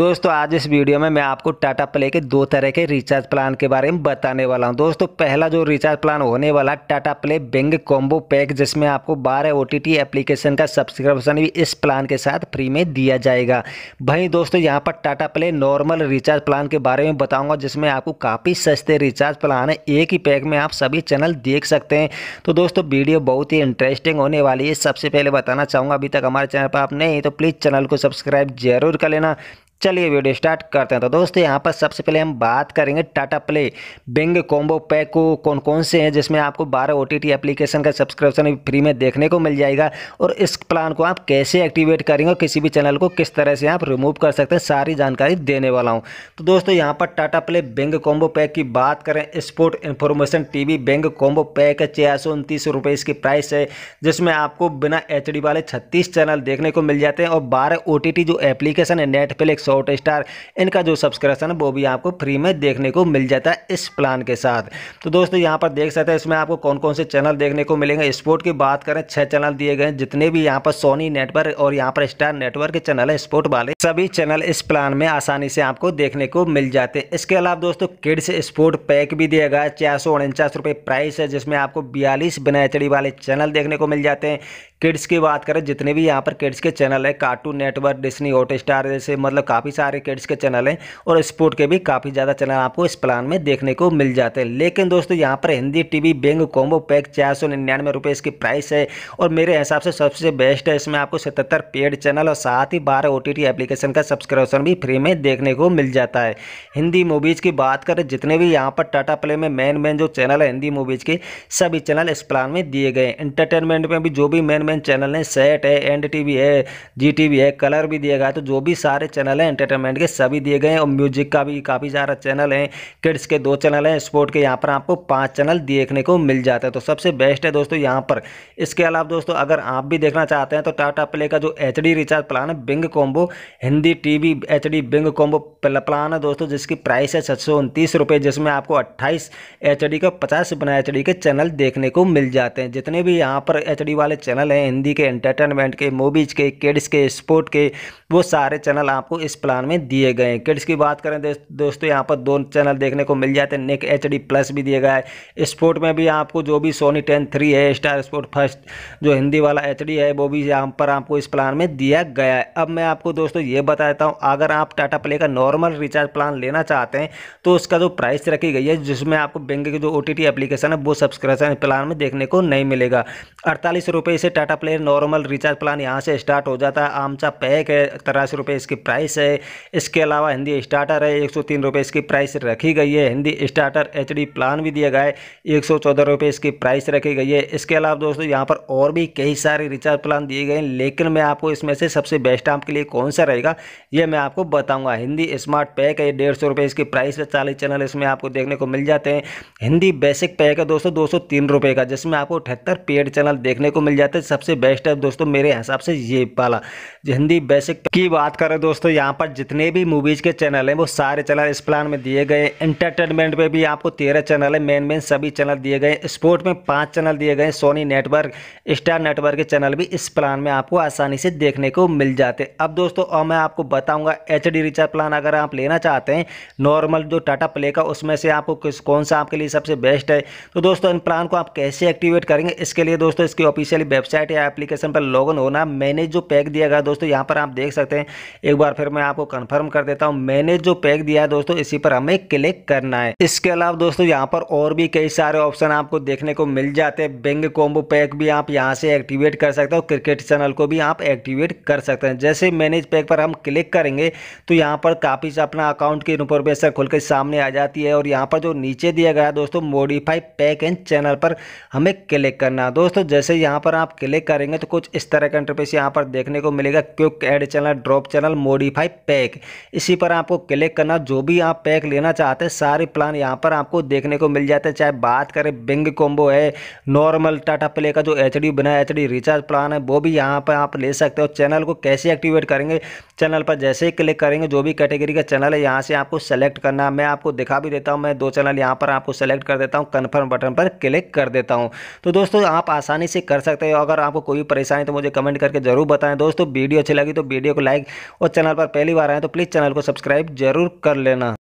दोस्तों आज इस वीडियो में मैं आपको टाटा प्ले के दो तरह के रिचार्ज प्लान के बारे में बताने वाला हूं दोस्तों पहला जो रिचार्ज प्लान होने वाला है Tata play binge combo pack जिसमें आपको 12 ओ टी एप्लीकेशन का सब्सक्रिप्शन भी इस प्लान के साथ फ्री में दिया जाएगा वहीं दोस्तों यहां पर Tata play normal recharge plan के बारे में बताऊँगा जिसमें आपको काफ़ी सस्ते रिचार्ज प्लान है एक ही पैक में आप सभी चैनल देख सकते हैं तो दोस्तों वीडियो बहुत ही इंटरेस्टिंग होने वाली है सबसे पहले बताना चाहूँगा अभी तक हमारे चैनल पर आप नहीं तो प्लीज़ चैनल को सब्सक्राइब जरूर कर लेना चलिए वीडियो स्टार्ट करते हैं तो दोस्तों यहाँ पर सबसे पहले हम बात करेंगे Tata play binge combo pack को कौन कौन से हैं जिसमें आपको 12 ओ टी एप्लीकेशन का सब्सक्रिप्शन फ्री में देखने को मिल जाएगा और इस प्लान को आप कैसे एक्टिवेट करेंगे और किसी भी चैनल को किस तरह से आप रिमूव कर सकते हैं सारी जानकारी देने वाला हूँ तो दोस्तों यहाँ पर Tata play binge combo pack की बात करें sport information T V binge combo pack छः सौ उनतीस रुपये इसकी प्राइस है जिसमें आपको बिना एच वाले छत्तीस चैनल देखने को मिल जाते हैं और बारह ओ जो एप्लीकेशन है नेटफ्लिक्स शॉर्ट स्टार इनका जो सब्सक्रिप्शन है वो भी आपको फ्री में देखने को मिल जाता है इस प्लान के साथ तो दोस्तों यहाँ पर देख सकते हैं इसमें आपको कौन कौन से चैनल देखने को मिलेंगे स्पोर्ट की बात करें छः चैनल दिए गए जितने भी यहाँ पर सोनी नेटवर्क और यहाँ पर स्टार नेटवर्क के चैनल है स्पोर्ट वाले सभी चैनल इस प्लान में आसानी से आपको देखने को मिल जाते हैं इसके अलावा दोस्तों किड्स स्पोर्ट पैक भी दिया गया चार सौ प्राइस है जिसमें आपको बयालीस बिना एच वाले चैनल देखने को मिल जाते हैं किड्स की बात करें जितने भी यहाँ पर किड्स के चैनल है cartoon network Disney Hotstar जैसे मतलब काफ़ी सारे किड्स के चैनल हैं और स्पोर्ट के भी काफ़ी ज़्यादा चैनल आपको इस प्लान में देखने को मिल जाते हैं लेकिन दोस्तों यहाँ पर Hindi TV binge combo pack चार सौ निन्यानवे रुपये इसकी प्राइस है और मेरे हिसाब से सबसे बेस्ट है इसमें आपको सतहत्तर पेड चैनल और साथ ही बारह ओ टी एप्लीकेशन का सब्सक्रिप्शन भी फ्री में देखने को मिल जाता है हिंदी मूवीज़ की बात करें जितने भी यहाँ पर टाटा प्ले में मेन मेन जो चैनल है हिंदी मूवीज़ के सभी चैनल इस प्लान में दिए गए इंटरटेनमेंट में भी जो भी मेन एंटरटेनमेंट चैनल हैं सेट है एंड टीवी है जी टीवी है कलर भी दिया गया है तो जो भी सारे चैनल हैं एंटरटेनमेंट के सभी दिए गए हैं और म्यूजिक का भी काफ़ी सारा चैनल है किड्स के दो चैनल हैं स्पोर्ट के यहाँ पर आपको पाँच चैनल देखने को मिल जाता है तो सबसे बेस्ट है दोस्तों यहाँ पर इसके अलावा दोस्तों अगर आप भी देखना चाहते हैं तो टाटा प्ले का जो एच रिचार्ज प्लान है binge combo Hindi T V H binge combo plan है दोस्तों जिसकी प्राइस है छः सौ उनतीस जिसमें आपको अट्ठाईस एच का पचास बना एच के चैनल देखने को मिल जाते हैं जितने भी यहाँ पर एच वाले चैनल हैं हैं हिंदी के एंटरटेनमेंट के मूवीज़ के किड्स के स्पोर्ट के वो सारे चैनल आपको इस प्लान में दिए गए हैं किड्स की बात करें दोस्तों यहाँ पर दो चैनल देखने को मिल जाते हैं निक एच प्लस भी दिया गया है स्पोर्ट में भी आपको जो भी सोनी टेन थ्री है स्टार स्पोर्ट फर्स्ट जो हिंदी वाला एच है वो भी यहाँ पर आपको इस प्लान में दिया गया है अब मैं आपको दोस्तों ये बता देता हूँ अगर आप टाटा प्ले का नॉर्मल रिचार्ज प्लान लेना चाहते हैं तो उसका जो प्राइस रखी गई है जिसमें आपको बैंक की जो ओ एप्लीकेशन है वो सब्सक्रिप्शन प्लान में देखने को नहीं मिलेगा अड़तालीस से Tata data plan normal recharge plan यहाँ से स्टार्ट हो जाता है आमचा पैक है तिरासी रुपये इसकी प्राइस है इसके अलावा हिंदी स्टार्टर है एक सौ इसकी प्राइस रखी गई है हिंदी स्टार्टर एच प्लान भी दिया गया है एक सौ चौदह इसकी प्राइस रखी गई है इसके अलावा दोस्तों यहाँ पर और भी कई सारे रिचार्ज प्लान दिए गए हैं लेकिन मैं आपको इसमें से सबसे बेस्ट आपके लिए कौन सा रहेगा ये मैं आपको बताऊँगा हिंदी स्मार्ट पैक है डेढ़ सौ रुपये इसकी प्राइस है चालीस चैनल इसमें आपको देखने को मिल जाते हैं हिंदी बेसिक पैक है दोस्तों दो सौ तीन रुपये का जिसमें आपको अठहत्तर पेड चैनल देखने को मिल जाते हैं सबसे बेस्ट है दोस्तों मेरे हिसाब से ये वाला हिंदी बेसिक की बात करें दोस्तों यहाँ पर जितने भी मूवीज़ के चैनल हैं वो सारे चैनल इस प्लान में दिए गए इंटरटेनमेंट में भी आपको तेरह चैनल है मेन मेन सभी चैनल दिए गए स्पोर्ट में पाँच चैनल दिए गए सोनी नेटवर्क स्टार नेटवर्क के चैनल भी इस प्लान में आपको आसानी से देखने को मिल जाते अब दोस्तों और मैं आपको बताऊँगा एच रिचार्ज प्लान अगर आप लेना चाहते हैं नॉर्मल जो टाटा प्ले का उसमें से आपको किस कौन सा आपके लिए सबसे बेस्ट है तो दोस्तों इन प्लान को आप कैसे एक्टिवेट करेंगे इसके लिए दोस्तों इसकी ऑफिशियली वेबसाइट वेबसाइट या एप्लीकेशन पर लॉग होना मैंने जो पैक दिया गया दोस्तों यहाँ पर आप देख सकते हैं एक बार फिर मैं आपको कन्फर्म कर देता हूँ मैंने जो पैक दिया है दोस्तों इसी पर हमें क्लिक करना है इसके अलावा दोस्तों यहाँ पर और भी कई सारे ऑप्शन आपको देखने को मिल जाते हैं बिंग कॉम्बो पैक भी आप यहाँ से एक्टिवेट कर सकते हो क्रिकेट चैनल को भी आप एक्टिवेट कर सकते हैं जैसे मैनेज पैक पर हम क्लिक करेंगे तो यहाँ पर काफ़ी अपना अकाउंट की इन्फॉर्मेशन खुल सामने आ जाती है और यहाँ पर जो नीचे दिया गया दोस्तों मोडिफाई पैक एंड चैनल पर हमें क्लिक करना दोस्तों जैसे यहाँ पर आप क्लिक क्लिक करेंगे तो कुछ इस तरह का इंटरफेस यहाँ पर देखने को मिलेगा quick add channel drop channel modify pack इसी पर आपको क्लिक करना जो भी आप पैक लेना चाहते हैं सारे प्लान यहाँ पर आपको देखने को मिल जाते हैं चाहे बात करें बिंग कॉम्बो है नॉर्मल टाटा प्ले का जो एच बना एच रिचार्ज प्लान है वो भी यहाँ पर आप ले सकते हो चैनल को कैसे एक्टिवेट करेंगे चैनल पर जैसे ही क्लिक करेंगे जो भी कैटेगरी का चैनल है यहाँ से आपको सेलेक्ट करना मैं आपको दिखा भी देता हूँ मैं दो चैनल यहाँ पर आपको सेलेक्ट कर देता हूँ कन्फर्म बटन पर क्लिक कर देता हूँ तो दोस्तों आप आसानी से कर सकते हो अगर आपको कोई भी परेशानी तो मुझे कमेंट करके जरूर बताएं दोस्तों वीडियो अच्छी लगी तो वीडियो को लाइक और चैनल पर पहली बार आए तो प्लीज़ चैनल को सब्सक्राइब जरूर कर लेना